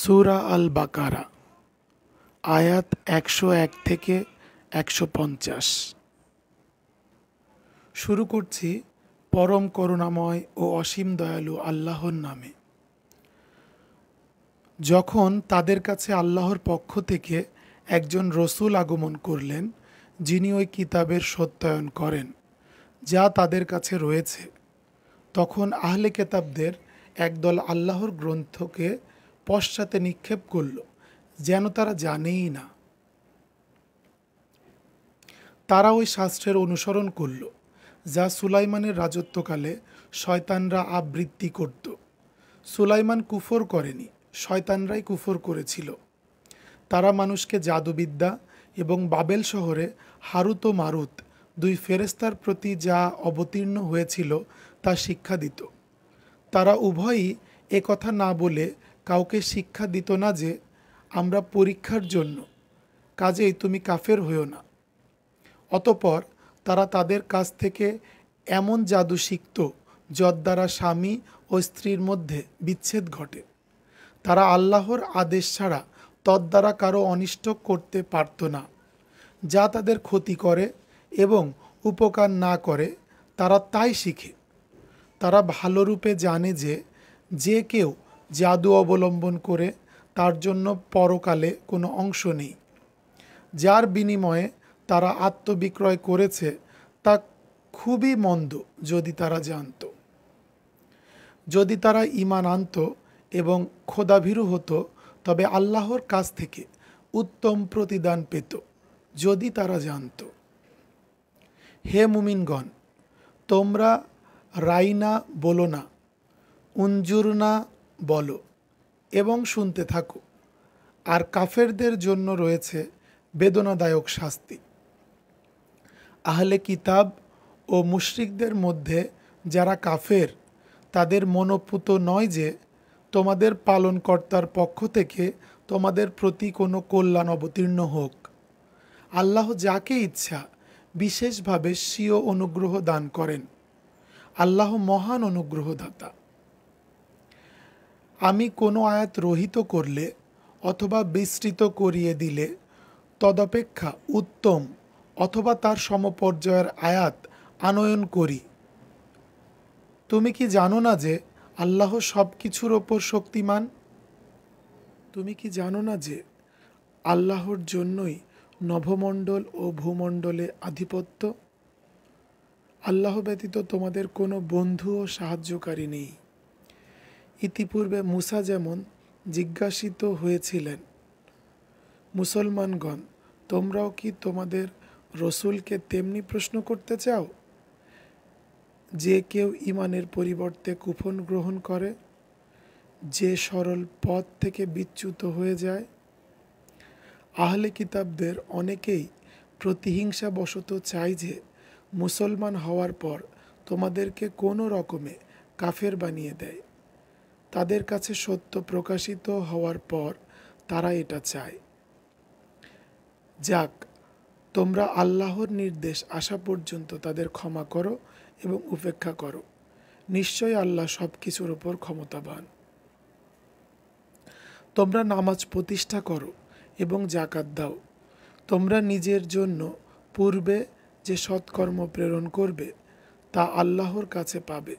সুরা আল বাকারা আয়াত একশো এক থেকে একশো পঞ্চাশ শুরু করছি পরম করুণাময় ও অসীম দয়ালু আল্লাহর নামে যখন তাদের কাছে আল্লাহর পক্ষ থেকে একজন রসুল আগমন করলেন যিনি ওই কিতাবের সত্যায়ন করেন যা তাদের কাছে রয়েছে তখন আহলে কেতাবদের একদল আল্লাহর গ্রন্থকে পশ্চাতে নিক্ষেপ করল যেন তারা জানেই না তারা ওই শাস্ত্রের অনুসরণ করল যা সুলাইমানের রাজত্বকালে শয়তানরা আবৃত্তি করত সুলাইমান কুফর করেনি শয়তানরাই কুফর করেছিল তারা মানুষকে জাদুবিদ্যা এবং বাবেল শহরে হারুত ও মারুত দুই ফেরেস্তার প্রতি যা অবতীর্ণ হয়েছিল তা শিক্ষা দিত তারা উভয়ই কথা না বলে কাউকে শিক্ষা দিত না যে আমরা পরীক্ষার জন্য কাজেই তুমি কাফের হইও না অতপর তারা তাদের কাছ থেকে এমন জাদু শিখত যদ দ্বারা স্বামী ও স্ত্রীর মধ্যে বিচ্ছেদ ঘটে তারা আল্লাহর আদেশ ছাড়া তদ্বারা কারো অনিষ্ট করতে পারত না যা তাদের ক্ষতি করে এবং উপকার না করে তারা তাই শিখে তারা ভালোরূপে জানে যে যে কেউ জাদু অবলম্বন করে তার জন্য পরকালে কোনো অংশ নেই যার বিনিময়ে তারা আত্মবিক্রয় করেছে তা খুবই মন্দ যদি তারা জানত যদি তারা ইমান আনত এবং খোদাভীরু হতো তবে আল্লাহর কাছ থেকে উত্তম প্রতিদান পেত যদি তারা জানত হে মুমিনগণ তোমরা রাইনা বলো না উঞ্জুরনা বলো এবং শুনতে থাকো আর কাফেরদের জন্য রয়েছে বেদনাদায়ক শাস্তি আহলে কিতাব ও মুশ্রিকদের মধ্যে যারা কাফের তাদের মনোপুত নয় যে তোমাদের পালনকর্তার পক্ষ থেকে তোমাদের প্রতি কোনো কল্যাণ অবতীর্ণ হোক আল্লাহ যাকে ইচ্ছা বিশেষভাবে স্বীয় অনুগ্রহ দান করেন আল্লাহ মহান অনুগ্রহদাতা আমি কোনো আয়াত রহিত করলে অথবা বিস্তৃত করিয়ে দিলে তদপেক্ষা উত্তম অথবা তার সমপর্যায়ের আয়াত আনয়ন করি তুমি কি জানো না যে আল্লাহ সব কিছুর ওপর শক্তিমান তুমি কি জানো না যে আল্লাহর জন্যই নভমণ্ডল ও ভূমণ্ডলে আধিপত্য আল্লাহ ব্যতীত তোমাদের কোনো বন্ধু ও সাহায্যকারী নেই ইতিপূর্বে মুসা যেমন জিজ্ঞাসিত হয়েছিলেন মুসলমানগণ তোমরাও কি তোমাদের রসুলকে তেমনি প্রশ্ন করতে চাও যে কেউ ইমানের পরিবর্তে কুফন গ্রহণ করে যে সরল পথ থেকে বিচ্যুত হয়ে যায় আহলে কিতাবদের অনেকেই প্রতিহিংসাবশত চাই যে মুসলমান হওয়ার পর তোমাদেরকে কোনো রকমে কাফের বানিয়ে দেয় তাদের কাছে সত্য প্রকাশিত হওয়ার পর তারা এটা চায় যাক তোমরা আল্লাহর নির্দেশ আসা পর্যন্ত তাদের ক্ষমা করো এবং উপেক্ষা করো নিশ্চয় আল্লাহ সব কিছুর ওপর ক্ষমতাবান তোমরা নামাজ প্রতিষ্ঠা করো এবং জাকাত দাও তোমরা নিজের জন্য পূর্বে যে সৎকর্ম প্রেরণ করবে তা আল্লাহর কাছে পাবে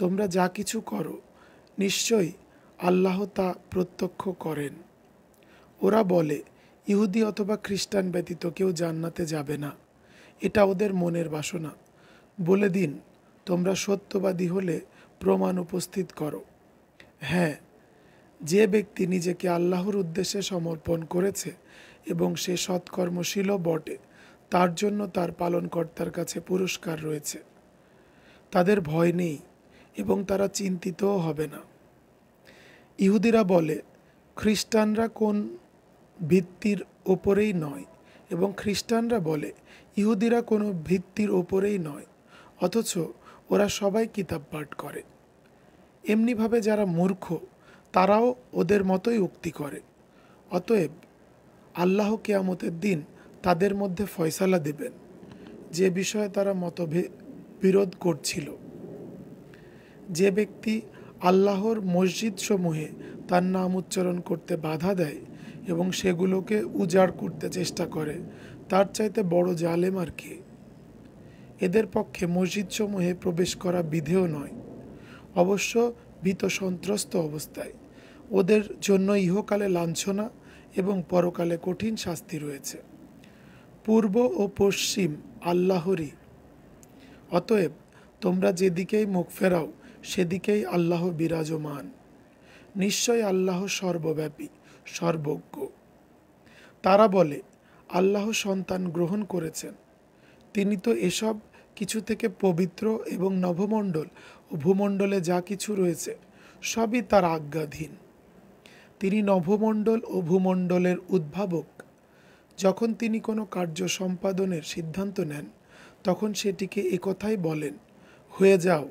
তোমরা যা কিছু করো নিশ্চয়ই আল্লাহ তা প্রত্যক্ষ করেন ওরা বলে ইহুদি অথবা খ্রিস্টান ব্যতীত কেউ জান্নাতে যাবে না এটা ওদের মনের বাসনা বলে দিন তোমরা সত্যবাদী হলে প্রমাণ উপস্থিত করো হ্যাঁ যে ব্যক্তি নিজেকে আল্লাহর উদ্দেশ্যে সমর্পণ করেছে এবং সে সৎকর্মশীলও বটে তার জন্য তার পালনকর্তার কাছে পুরস্কার রয়েছে তাদের ভয় নেই এবং তারা চিন্তিতও হবে না ইহুদিরা বলে খ্রিস্টানরা কোন ভিত্তির ওপরেই নয় এবং খ্রিস্টানরা বলে ইহুদিরা কোনো ভিত্তির ওপরেই নয় অথচ ওরা সবাই কিতাব পাঠ করে এমনিভাবে যারা মূর্খ তারাও ওদের মতোই উক্তি করে অতএব আল্লাহ কেয়ামতের দিন তাদের মধ্যে ফয়সালা দেবেন যে বিষয়ে তারা মতভে বিরোধ করছিল যে ব্যক্তি আল্লাহর মসজিদসমূহে তার নাম উচ্চারণ করতে বাধা দেয় এবং সেগুলোকে উজাড় করতে চেষ্টা করে তার চাইতে বড় জালেম আর কি এদের পক্ষে মসজিদসমূহে প্রবেশ করা বিধেয় নয় অবশ্য ভীত সন্ত্রস্ত অবস্থায় ওদের জন্য ইহকালে লাঞ্ছনা এবং পরকালে কঠিন শাস্তি রয়েছে পূর্ব ও পশ্চিম আল্লাহরই অতএব তোমরা যেদিকেই মুখ ফেরাও সেদিকেই আল্লাহ বিরাজমান নিশ্চয় আল্লাহ সর্বব্যাপী সর্বজ্ঞ তারা বলে আল্লাহ সন্তান গ্রহণ করেছেন তিনি তো এসব কিছু থেকে পবিত্র এবং নভমণ্ডল ও ভূমণ্ডলে যা কিছু রয়েছে সবই তার আজ্ঞাধীন তিনি নভমণ্ডল ও ভূমণ্ডলের উদ্ভাবক যখন তিনি কোনো কার্য সম্পাদনের সিদ্ধান্ত নেন তখন সেটিকে একথাই বলেন হয়ে যাও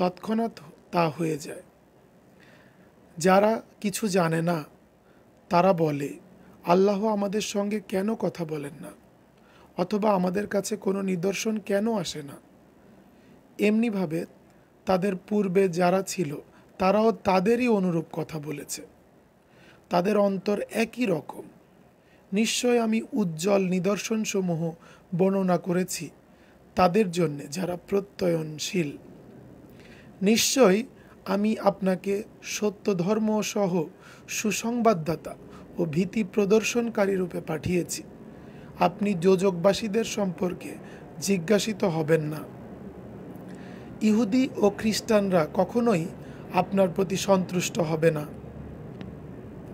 তৎক্ষণাৎ তা হয়ে যায় যারা কিছু জানে না তারা বলে আল্লাহ আমাদের সঙ্গে কেন কথা বলেন না অথবা আমাদের কাছে কোনো নিদর্শন কেন আসে না এমনিভাবে তাদের পূর্বে যারা ছিল তারাও তাদেরই অনুরূপ কথা বলেছে তাদের অন্তর একই রকম নিশ্চয় আমি উজ্জ্বল নিদর্শনসমূহ বর্ণনা করেছি তাদের জন্যে যারা প্রত্যয়নশীল নিশ্চয় আমি আপনাকে সত্য ধর্ম সহ সুসংবাদদাতা ও ভীতি প্রদর্শনকারী রূপে পাঠিয়েছি আপনি যোজকবাসীদের সম্পর্কে জিজ্ঞাসিত হবেন না ইহুদি ও খ্রিস্টানরা কখনোই আপনার প্রতি সন্তুষ্ট হবে না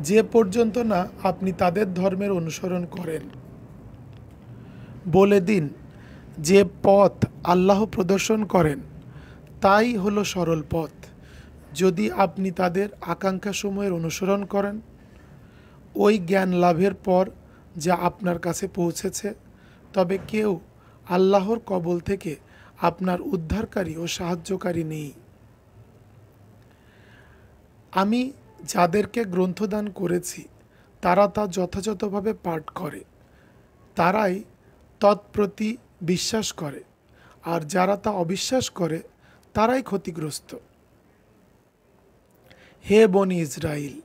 যে পর্যন্ত না আপনি তাদের ধর্মের অনুসরণ করেন বলে দিন যে পথ আল্লাহ প্রদর্শন করেন তাই হলো সরল পথ যদি আপনি তাদের আকাঙ্ক্ষা সময়ের অনুসরণ করেন ওই জ্ঞান লাভের পর যা আপনার কাছে পৌঁছেছে তবে কেউ আল্লাহর কবল থেকে আপনার উদ্ধারকারী ও সাহায্যকারী নেই আমি যাদেরকে গ্রন্থদান করেছি তারা তা যথাযথভাবে পাঠ করে তারাই তৎপ্রতি বিশ্বাস করে আর যারা তা অবিশ্বাস করে তারাই ক্ষতিগ্রস্ত হে বনি ইসরায়েল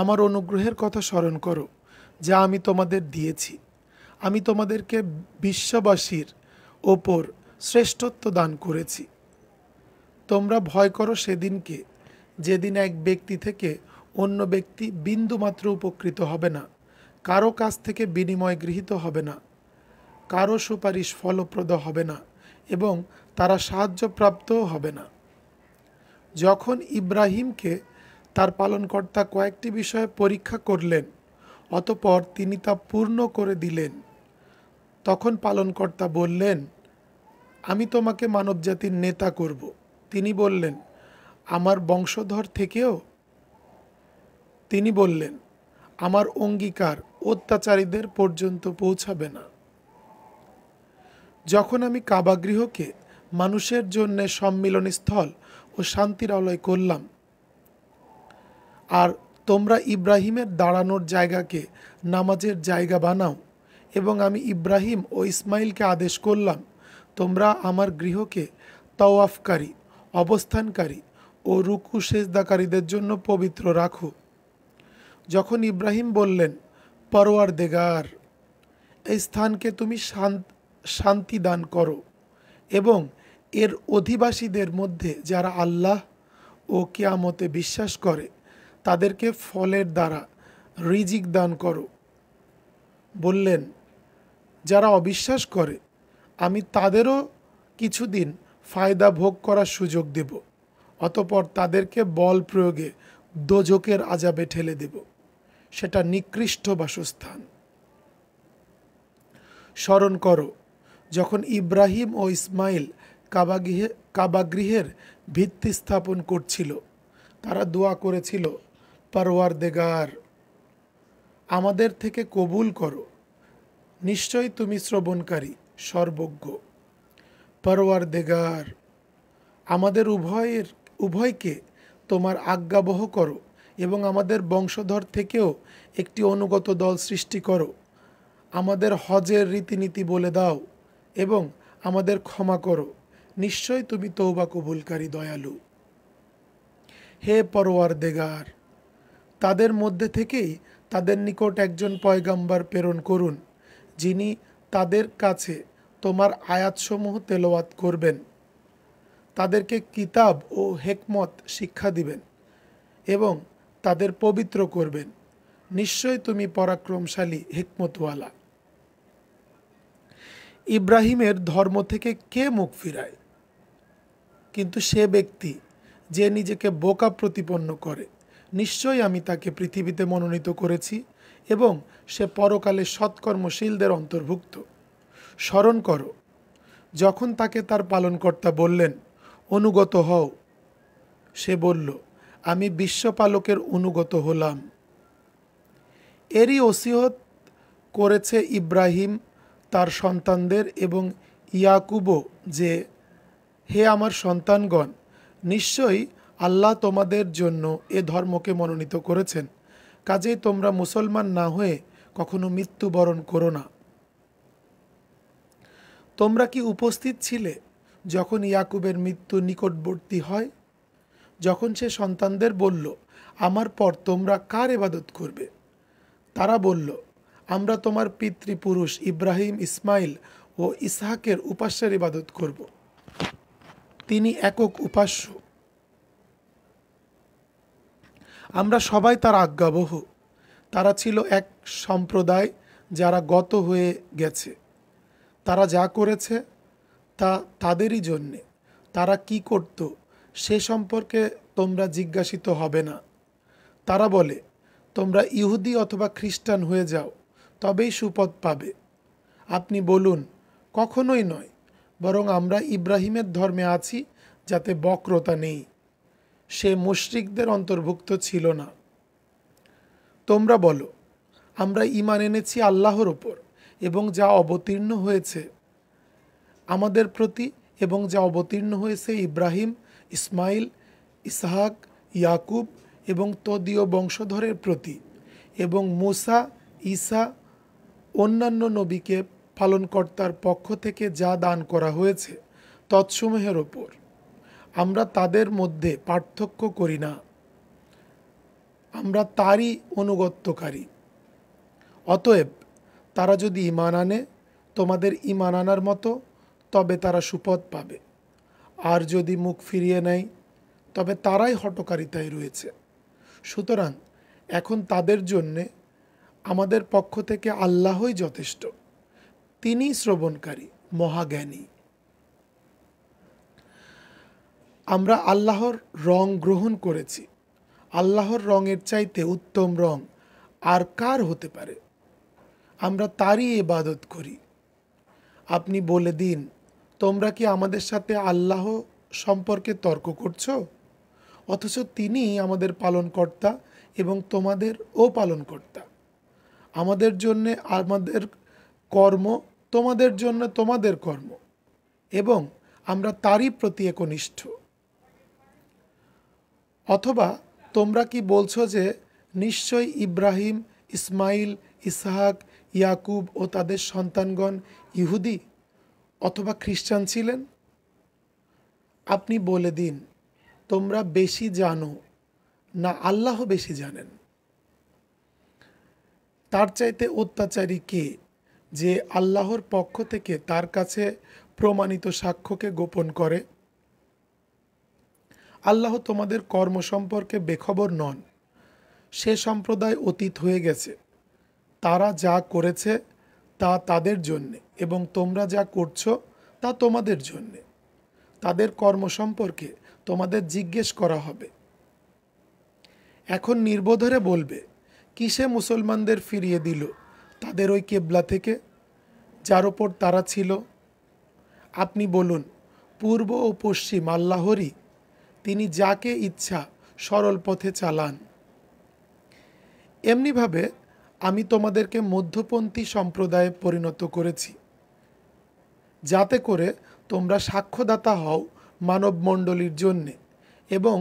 আমার অনুগ্রহের কথা স্মরণ করো যা আমি তোমাদের দিয়েছি আমি তোমাদেরকে বিশ্ববাসীর ওপর শ্রেষ্ঠত্ব দান করেছি তোমরা ভয় করো সেদিনকে যেদিন এক ব্যক্তি থেকে অন্য ব্যক্তি বিন্দুমাত্র উপকৃত হবে না কারো কাছ থেকে বিনিময় গৃহীত হবে না কারো সুপারিশ ফলপ্রদ হবে না এবং তারা সাহায্যপ্রাপ্ত হবে না যখন ইব্রাহিমকে তার পালনকর্তা কয়েকটি বিষয়ে পরীক্ষা করলেন অতপর তিনি তা পূর্ণ করে দিলেন তখন পালনকর্তা বললেন আমি তোমাকে মানবজাতির নেতা করব তিনি বললেন আমার বংশধর থেকেও তিনি বললেন আমার অঙ্গীকার অত্যাচারীদের পর্যন্ত পৌঁছাবে না যখন আমি কাবাগৃহকে মানুষের জন্য সম্মিলন স্থল ও শান্তির আলয় করলাম আর তোমরা ইব্রাহিমের দাঁড়ানোর জায়গাকে নামাজের জায়গা বানাও এবং আমি ইব্রাহিম ও ইসমাইলকে আদেশ করলাম তোমরা আমার গৃহকে তওয়াফকারী অবস্থানকারী ও রুকু সেজদাকারীদের জন্য পবিত্র রাখো যখন ইব্রাহিম বললেন পরোয়ার দেগার এই স্থানকে তুমি শান্ত শান্তি দান করো এবং এর অধিবাসীদের মধ্যে যারা আল্লাহ ও কিয়ামতে বিশ্বাস করে তাদেরকে ফলের দ্বারা রিজিক দান করো বললেন যারা অবিশ্বাস করে আমি তাদেরও কিছুদিন ফায়দা ভোগ করার সুযোগ দেব অতপর তাদেরকে বল প্রয়োগে দোজকের আজাবে ঠেলে দেব সেটা নিকৃষ্ট বাসস্থান স্মরণ করো যখন ইব্রাহিম ও ইসমাইল কাবাগৃহে কাবাগৃহের ভিত্তি স্থাপন করছিল তারা দোয়া করেছিল পারোয়ার দেগার আমাদের থেকে কবুল করো নিশ্চয় তুমি শ্রবণকারী সর্বজ্ঞ পারোয়ার দেগার আমাদের উভয়ের উভয়কে তোমার আজ্ঞাবহ করো এবং আমাদের বংশধর থেকেও একটি অনুগত দল সৃষ্টি করো আমাদের হজের রীতিনীতি বলে দাও এবং আমাদের ক্ষমা করো নিশ্চয় তুমি তৌবা কবুলকারী দয়ালু হে পরোয়ার দেগার তাদের মধ্যে থেকেই তাদের নিকট একজন পয়গাম্বার প্রেরণ করুন যিনি তাদের কাছে তোমার আয়াতসমূহ তেলোয়াত করবেন তাদেরকে কিতাব ও হেকমত শিক্ষা দিবেন এবং তাদের পবিত্র করবেন নিশ্চয় তুমি পরাক্রমশালী হেকমতওয়ালা ইব্রাহিমের ধর্ম থেকে কে মুখ ফিরায় কিন্তু সে ব্যক্তি যে নিজেকে বোকা প্রতিপন্ন করে নিশ্চয়ই আমি তাকে পৃথিবীতে মনোনীত করেছি এবং সে পরকালে সৎকর্মশীলদের অন্তর্ভুক্ত স্মরণ করো যখন তাকে তার পালনকর্তা বললেন অনুগত হও সে বলল আমি বিশ্বপালকের অনুগত হলাম এরই ওসিহত করেছে ইব্রাহিম তার সন্তানদের এবং ইয়াকুবও যে হে আমার সন্তানগণ নিশ্চয়ই আল্লাহ তোমাদের জন্য এ ধর্মকে মনোনীত করেছেন কাজেই তোমরা মুসলমান না হয়ে কখনো মৃত্যুবরণ করো না তোমরা কি উপস্থিত ছিলে যখন ইয়াকুবের মৃত্যু নিকটবর্তী হয় যখন সে সন্তানদের বলল আমার পর তোমরা কার এবাদত করবে তারা বলল আমরা তোমার পিতৃপুরুষ ইব্রাহিম ইসমাইল ও ইসহাকের উপাস্যের ইবাদত করব তিনি একক উপাস্য আমরা সবাই তার আজ্ঞাবহ তারা ছিল এক সম্প্রদায় যারা গত হয়ে গেছে তারা যা করেছে তা তাদেরই জন্যে তারা কি করত সে সম্পর্কে তোমরা জিজ্ঞাসিত হবে না তারা বলে তোমরা ইহুদি অথবা খ্রিস্টান হয়ে যাও তবেই সুপথ পাবে আপনি বলুন কখনোই নয় বরং আমরা ইব্রাহিমের ধর্মে আছি যাতে বক্রতা নেই সে মুশরিকদের অন্তর্ভুক্ত ছিল না তোমরা বলো আমরা ইমান এনেছি আল্লাহর ওপর এবং যা অবতীর্ণ হয়েছে আমাদের প্রতি এবং যা অবতীর্ণ হয়েছে ইব্রাহিম ইসমাইল ইসহাক ইয়াকুব এবং তদীয় বংশধরের প্রতি এবং মুসা ঈসা অন্যান্য নবীকে পালনকর্তার পক্ষ থেকে যা দান করা হয়েছে তৎসমূহের ওপর আমরা তাদের মধ্যে পার্থক্য করি না আমরা তারই অনুগত্যকারী অতএব তারা যদি ইমান আনে তোমাদের ইমান আনার মতো তবে তারা সুপথ পাবে আর যদি মুখ ফিরিয়ে নেয় তবে তারাই হটকারিতায় রয়েছে সুতরাং এখন তাদের জন্যে আমাদের পক্ষ থেকে আল্লাহই যথেষ্ট তিনি শ্রবণকারী মহাজ্ঞানী আমরা আল্লাহর রং গ্রহণ করেছি আল্লাহর রঙের চাইতে উত্তম রং আর কার হতে পারে আমরা তারই এবাদত করি আপনি বলে দিন তোমরা কি আমাদের সাথে আল্লাহ সম্পর্কে তর্ক করছো অথচ তিনি আমাদের পালনকর্তা এবং তোমাদের ও পালনকর্তা আমাদের জন্যে আমাদের কর্ম তোমাদের জন্য তোমাদের কর্ম এবং আমরা তারই প্রতি একনিষ্ঠ অথবা তোমরা কি বলছো যে নিশ্চয়ই ইব্রাহিম ইসমাইল ইসহাক ইয়াকুব ও তাদের সন্তানগণ ইহুদি অথবা খ্রিস্টান ছিলেন আপনি বলে দিন তোমরা বেশি জানো না আল্লাহ বেশি জানেন তার চাইতে অত্যাচারী কে যে আল্লাহর পক্ষ থেকে তার কাছে প্রমাণিত সাক্ষ্যকে গোপন করে আল্লাহ তোমাদের কর্ম সম্পর্কে বেখবর নন সে সম্প্রদায় অতীত হয়ে গেছে তারা যা করেছে তা তাদের জন্যে এবং তোমরা যা করছো তা তোমাদের জন্যে তাদের কর্ম সম্পর্কে তোমাদের জিজ্ঞেস করা হবে এখন নির্বোধরে বলবে কিসে মুসলমানদের ফিরিয়ে দিল তাদের ওই কেবলা থেকে যার ওপর তারা ছিল আপনি বলুন পূর্ব ও পশ্চিম আল্লাহরই তিনি যাকে ইচ্ছা সরল পথে চালান এমনিভাবে আমি তোমাদেরকে মধ্যপন্থী সম্প্রদায়ে পরিণত করেছি যাতে করে তোমরা সাক্ষ্যদাতা হও মানবমণ্ডলীর জন্যে এবং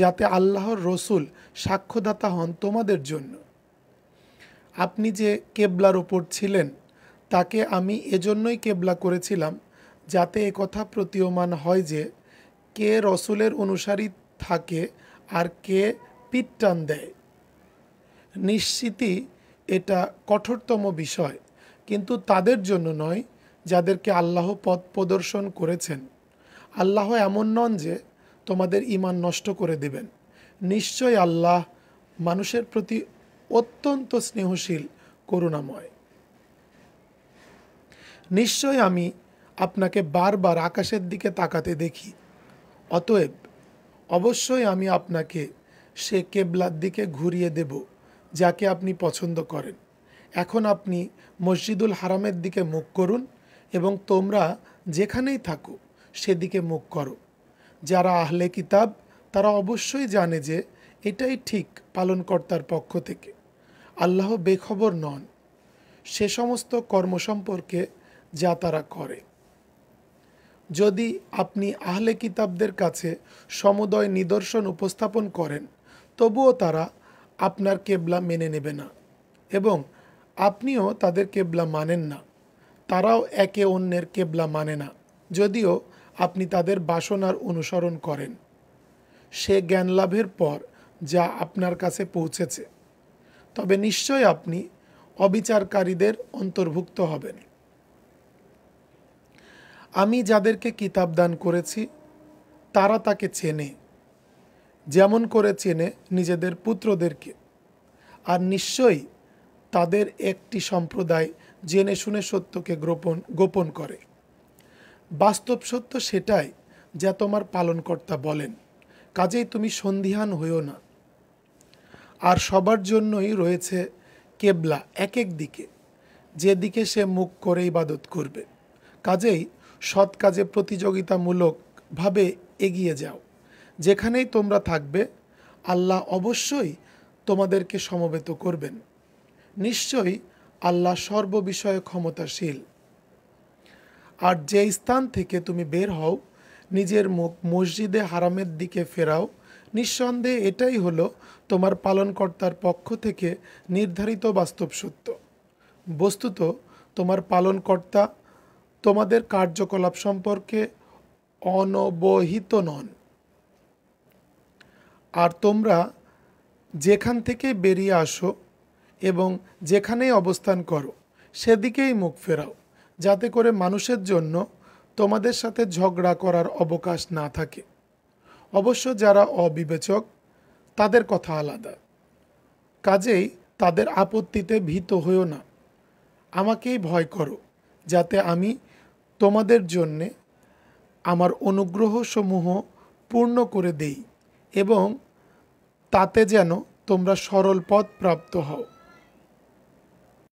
যাতে আল্লাহর রসুল সাক্ষ্যদাতা হন তোমাদের জন্য আপনি যে কেবলার ওপর ছিলেন তাকে আমি এজন্যই কেবলা করেছিলাম যাতে কথা প্রতীয়মান হয় যে কে রসুলের অনুসারী থাকে আর কে পিট্টান দেয় নিশ্চিতই এটা কঠোরতম বিষয় কিন্তু তাদের জন্য নয় যাদেরকে আল্লাহ পথ প্রদর্শন করেছেন আল্লাহ এমন নন যে তোমাদের ইমান নষ্ট করে দেবেন নিশ্চয় আল্লাহ মানুষের প্রতি অত্যন্ত স্নেহশীল করুণাময় নিশ্চয় আমি আপনাকে বারবার আকাশের দিকে তাকাতে দেখি অতএব অবশ্যই আমি আপনাকে সে কেবলার দিকে ঘুরিয়ে দেব যাকে আপনি পছন্দ করেন এখন আপনি মসজিদুল হারামের দিকে মুখ করুন এবং তোমরা যেখানেই থাকো সেদিকে মুখ করো যারা আহলে কিতাব তারা অবশ্যই জানে যে এটাই ঠিক পালনকর্তার পক্ষ থেকে আল্লাহ বেখবর নন সে সমস্ত কর্ম সম্পর্কে যা তারা করে যদি আপনি আহলে কিতাবদের কাছে সমুদয় নিদর্শন উপস্থাপন করেন তবুও তারা আপনার কেবলা মেনে নেবে না এবং আপনিও তাদের কেবলা মানেন না তারাও একে অন্যের কেবলা মানে না যদিও আপনি তাদের বাসনার অনুসরণ করেন সে জ্ঞান লাভের পর যা আপনার কাছে পৌঁছেছে তবে নিশ্চয় আপনি অবিচারকারীদের অন্তর্ভুক্ত হবেন আমি যাদেরকে কিতাব দান করেছি তারা তাকে চেনে যেমন করে চেনে নিজেদের পুত্রদেরকে আর নিশ্চয়ই তাদের একটি সম্প্রদায় জেনে শুনে সত্যকে গোপন গোপন করে বাস্তব সত্য সেটাই যা তোমার পালনকর্তা বলেন কাজেই তুমি সন্দিহান হইও না আর সবার জন্যই রয়েছে কেবলা এক এক দিকে যেদিকে সে মুখ করে ইবাদত করবে কাজেই সৎ কাজে প্রতিযোগিতামূলকভাবে এগিয়ে যাও যেখানেই তোমরা থাকবে আল্লাহ অবশ্যই তোমাদেরকে সমবেত করবেন নিশ্চয়ই আল্লাহ সর্ববিষয়ে ক্ষমতাশীল আর যে স্থান থেকে তুমি বের হও নিজের মুখ মসজিদে হারামের দিকে ফেরাও নিঃসন্দেহে এটাই হলো তোমার পালনকর্তার পক্ষ থেকে নির্ধারিত বাস্তব সত্য বস্তুত তোমার পালনকর্তা তোমাদের কার্যকলাপ সম্পর্কে অনবহিত নন আর তোমরা যেখান থেকে বেরিয়ে আসো এবং যেখানেই অবস্থান করো সেদিকেই মুখ ফেরাও যাতে করে মানুষের জন্য তোমাদের সাথে ঝগড়া করার অবকাশ না থাকে অবশ্য যারা অবিবেচক তাদের কথা আলাদা কাজেই তাদের আপত্তিতে ভীত হইও না আমাকেই ভয় করো যাতে আমি তোমাদের জন্যে আমার অনুগ্রহসমূহ পূর্ণ করে দেই এবং তাতে যেন তোমরা সরল পথ প্রাপ্ত হও